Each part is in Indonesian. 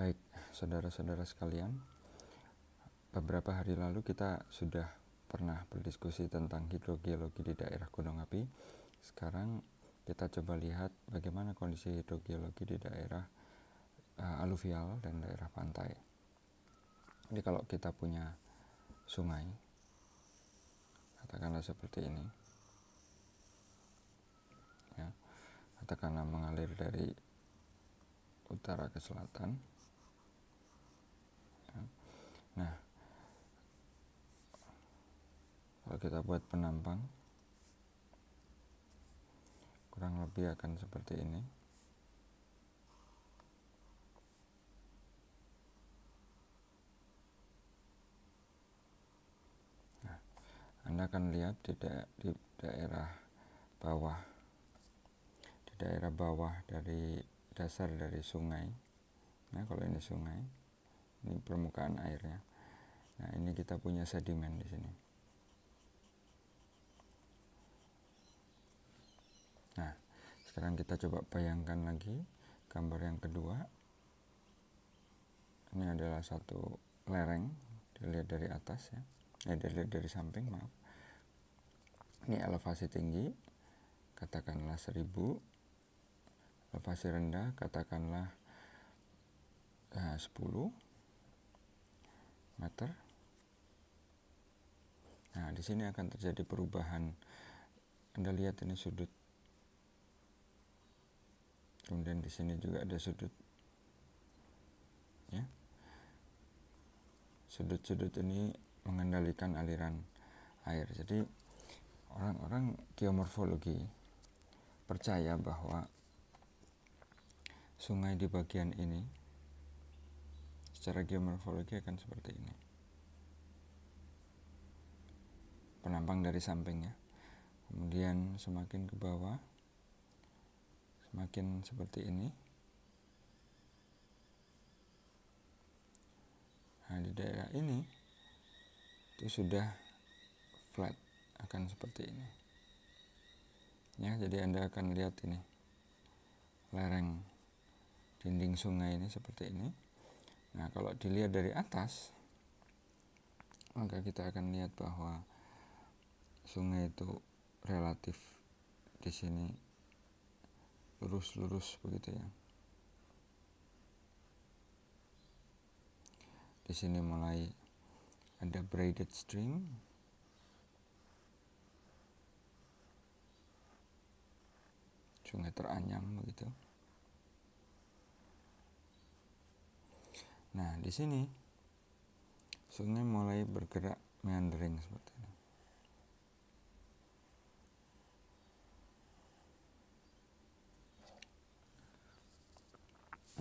Baik, saudara-saudara sekalian, beberapa hari lalu kita sudah pernah berdiskusi tentang hidrogeologi di daerah Gunung Api. Sekarang kita coba lihat bagaimana kondisi hidrogeologi di daerah uh, aluvial dan daerah pantai. Jadi kalau kita punya sungai, katakanlah seperti ini, ya, katakanlah mengalir dari utara ke selatan, nah kalau kita buat penampang kurang lebih akan seperti ini nah, Anda akan lihat di, da di daerah bawah di daerah bawah dari dasar dari sungai nah kalau ini sungai ini permukaan airnya nah ini kita punya sedimen di sini nah sekarang kita coba bayangkan lagi gambar yang kedua ini adalah satu lereng dilihat dari atas ya eh dilihat dari samping maaf ini elevasi tinggi katakanlah 1000 elevasi rendah katakanlah eh, sepuluh. 10 meter. Nah, di sini akan terjadi perubahan. Anda lihat ini sudut. Kemudian di sini juga ada sudut. Ya. Sudut-sudut ini mengendalikan aliran air. Jadi orang-orang geomorfologi percaya bahwa sungai di bagian ini secara geomorfologi akan seperti ini penampang dari sampingnya kemudian semakin ke bawah semakin seperti ini nah di daerah ini itu sudah flat akan seperti ini ya jadi anda akan lihat ini lereng dinding sungai ini seperti ini Nah, kalau dilihat dari atas, maka kita akan lihat bahwa sungai itu relatif di sini lurus-lurus begitu ya. Di sini mulai ada braided stream. Sungai teranyam begitu. Nah, di sini sungai mulai bergerak meandering seperti ini.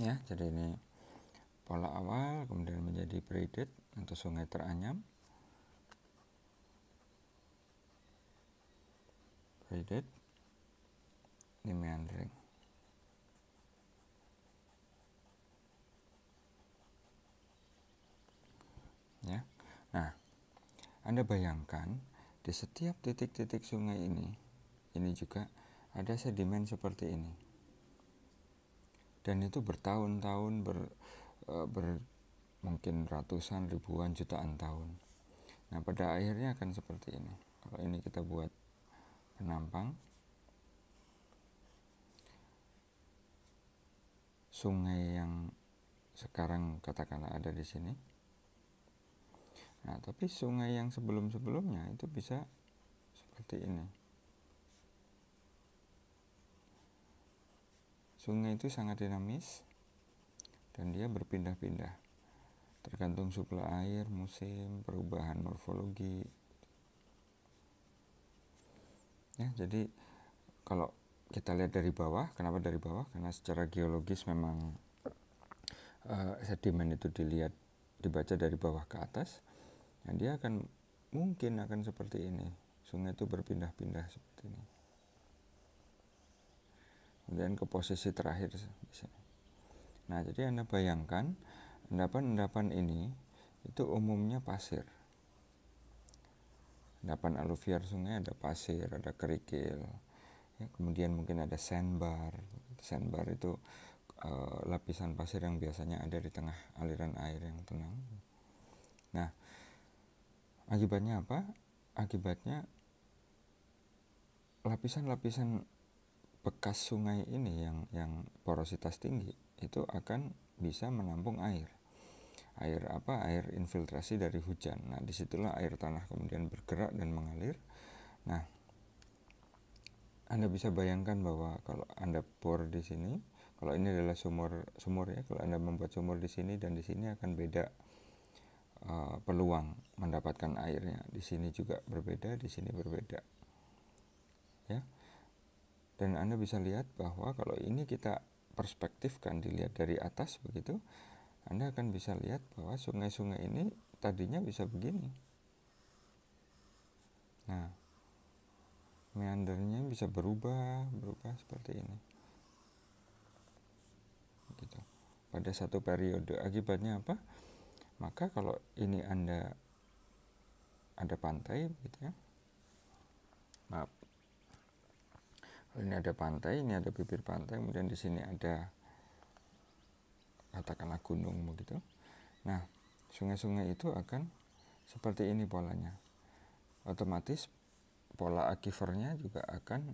Ya, jadi ini pola awal kemudian menjadi braided atau sungai teranyam. Braided di meandering. Anda bayangkan, di setiap titik-titik sungai ini, ini juga ada sedimen seperti ini. Dan itu bertahun-tahun, ber, e, ber, mungkin ratusan, ribuan, jutaan tahun. Nah, pada akhirnya akan seperti ini. Kalau ini kita buat penampang, sungai yang sekarang katakanlah ada di sini Nah, tapi sungai yang sebelum-sebelumnya itu bisa seperti ini. Sungai itu sangat dinamis dan dia berpindah-pindah tergantung suplai air, musim, perubahan morfologi. Ya, jadi kalau kita lihat dari bawah, kenapa dari bawah? Karena secara geologis memang uh, sedimen itu dilihat dibaca dari bawah ke atas nah, dia akan mungkin akan seperti ini sungai itu berpindah-pindah seperti ini kemudian ke posisi terakhir di sini nah jadi anda bayangkan endapan-endapan ini itu umumnya pasir endapan aluvial sungai ada pasir ada kerikil ya, kemudian mungkin ada sandbar sandbar itu e, lapisan pasir yang biasanya ada di tengah aliran air yang tenang nah Akibatnya apa? Akibatnya lapisan-lapisan bekas sungai ini yang yang porositas tinggi itu akan bisa menampung air air apa air infiltrasi dari hujan nah disitulah air tanah kemudian bergerak dan mengalir nah anda bisa bayangkan bahwa kalau anda bor di sini kalau ini adalah sumur sumur ya kalau anda membuat sumur di sini dan di sini akan beda Eh, peluang mendapatkan airnya. Di sini juga berbeda, di sini berbeda. Ya. Dan Anda bisa lihat bahwa kalau ini kita perspektifkan dilihat dari atas begitu, Anda akan bisa lihat bahwa sungai-sungai ini tadinya bisa begini. Nah, meandernya bisa berubah, berubah seperti ini. Gitu. Pada satu periode akibatnya apa? maka kalau ini anda ada pantai gitu ya maaf ini ada pantai ini ada bibir pantai kemudian di sini ada katakanlah gunung begitu nah sungai-sungai itu akan seperti ini polanya otomatis pola akifernya juga akan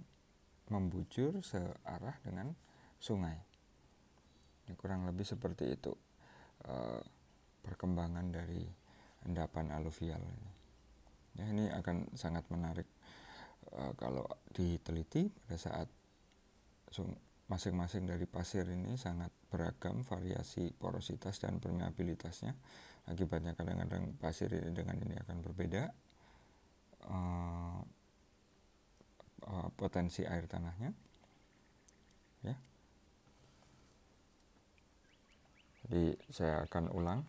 membujur searah dengan sungai kurang lebih seperti itu eh, perkembangan dari endapan aluvial ini. Ya, ini akan sangat menarik e, kalau diteliti pada saat masing-masing dari pasir ini sangat beragam variasi porositas dan permeabilitasnya. Akibatnya kadang-kadang pasir ini dengan ini akan berbeda. e, potensi air tanahnya. Ya. Jadi saya akan ulang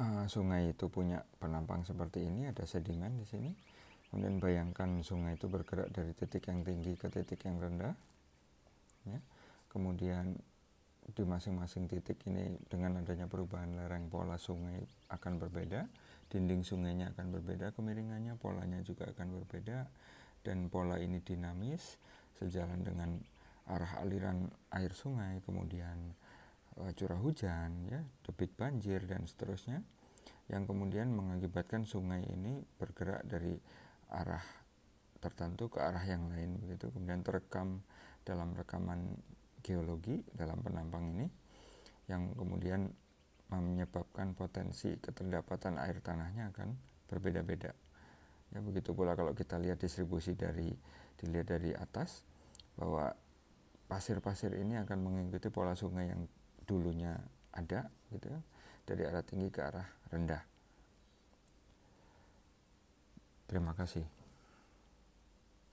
uh, sungai itu punya penampang seperti ini, ada sedimen di sini. Kemudian bayangkan sungai itu bergerak dari titik yang tinggi ke titik yang rendah. Ya. Kemudian di masing-masing titik ini dengan adanya perubahan lereng pola sungai akan berbeda, dinding sungainya akan berbeda, kemiringannya, polanya juga akan berbeda dan pola ini dinamis sejalan dengan arah aliran air sungai, kemudian Eh, curah hujan, ya, debit banjir dan seterusnya yang kemudian mengakibatkan sungai ini bergerak dari arah tertentu ke arah yang lain begitu kemudian terekam dalam rekaman geologi dalam penampang ini yang kemudian menyebabkan potensi keterdapatan air tanahnya akan berbeda-beda ya begitu pula kalau kita lihat distribusi dari dilihat dari atas bahwa pasir-pasir ini akan mengikuti pola sungai yang dulunya ada gitu ya dari arah tinggi ke arah rendah terima kasih